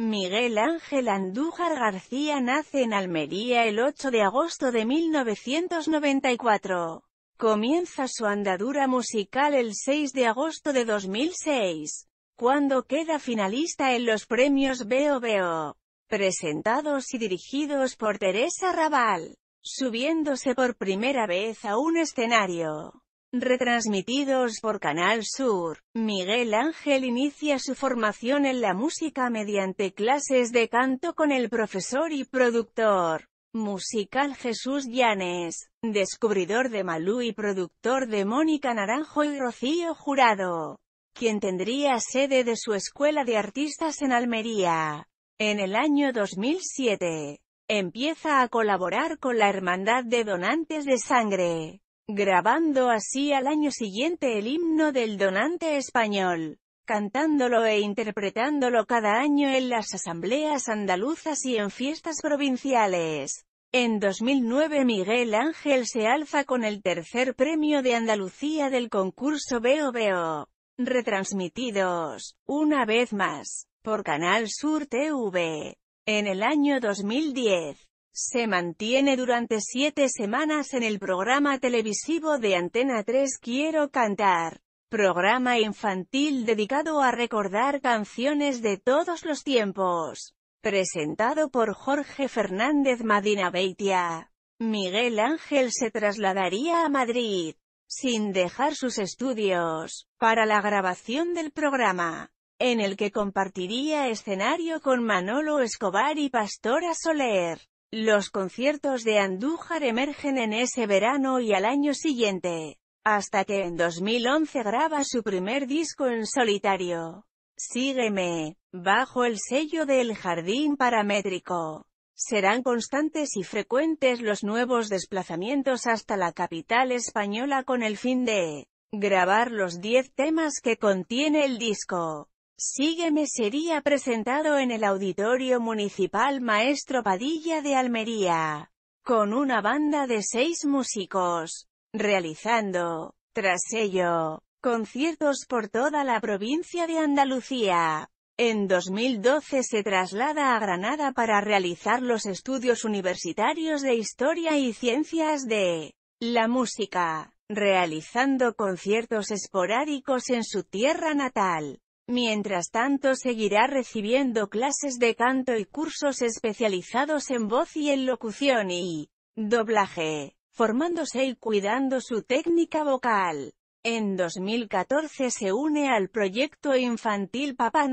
Miguel Ángel Andújar García nace en Almería el 8 de agosto de 1994. Comienza su andadura musical el 6 de agosto de 2006, cuando queda finalista en los premios BOBO, presentados y dirigidos por Teresa Raval, subiéndose por primera vez a un escenario. Retransmitidos por Canal Sur, Miguel Ángel inicia su formación en la música mediante clases de canto con el profesor y productor musical Jesús Llanes, descubridor de Malú y productor de Mónica Naranjo y Rocío Jurado, quien tendría sede de su escuela de artistas en Almería. En el año 2007, empieza a colaborar con la Hermandad de Donantes de Sangre grabando así al año siguiente el himno del donante español, cantándolo e interpretándolo cada año en las asambleas andaluzas y en fiestas provinciales. En 2009 Miguel Ángel se alza con el tercer premio de Andalucía del concurso Veo Veo, retransmitidos, una vez más, por Canal Sur TV. En el año 2010, se mantiene durante siete semanas en el programa televisivo de Antena 3 Quiero Cantar, programa infantil dedicado a recordar canciones de todos los tiempos. Presentado por Jorge Fernández Madina Beitia. Miguel Ángel se trasladaría a Madrid, sin dejar sus estudios, para la grabación del programa, en el que compartiría escenario con Manolo Escobar y Pastora Soler. Los conciertos de Andújar emergen en ese verano y al año siguiente, hasta que en 2011 graba su primer disco en solitario. Sígueme, bajo el sello del jardín paramétrico. Serán constantes y frecuentes los nuevos desplazamientos hasta la capital española con el fin de grabar los 10 temas que contiene el disco. Sígueme sería presentado en el Auditorio Municipal Maestro Padilla de Almería, con una banda de seis músicos, realizando, tras ello, conciertos por toda la provincia de Andalucía. En 2012 se traslada a Granada para realizar los estudios universitarios de Historia y Ciencias de la Música, realizando conciertos esporádicos en su tierra natal. Mientras tanto seguirá recibiendo clases de canto y cursos especializados en voz y en locución y doblaje, formándose y cuidando su técnica vocal. En 2014 se une al proyecto infantil Papá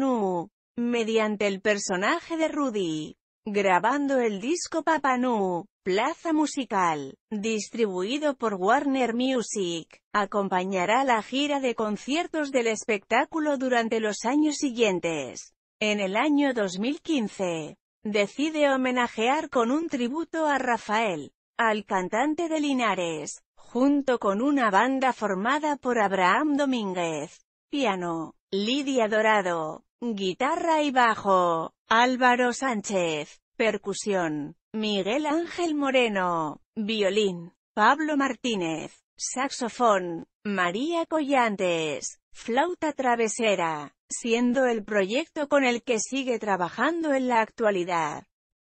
mediante el personaje de Rudy grabando el disco Papanú, Plaza Musical, distribuido por Warner Music, acompañará la gira de conciertos del espectáculo durante los años siguientes. En el año 2015, decide homenajear con un tributo a Rafael, al cantante de Linares, junto con una banda formada por Abraham Domínguez, piano, Lidia Dorado, Guitarra y bajo, Álvaro Sánchez. Percusión, Miguel Ángel Moreno. Violín, Pablo Martínez. Saxofón, María Collantes. Flauta travesera, siendo el proyecto con el que sigue trabajando en la actualidad.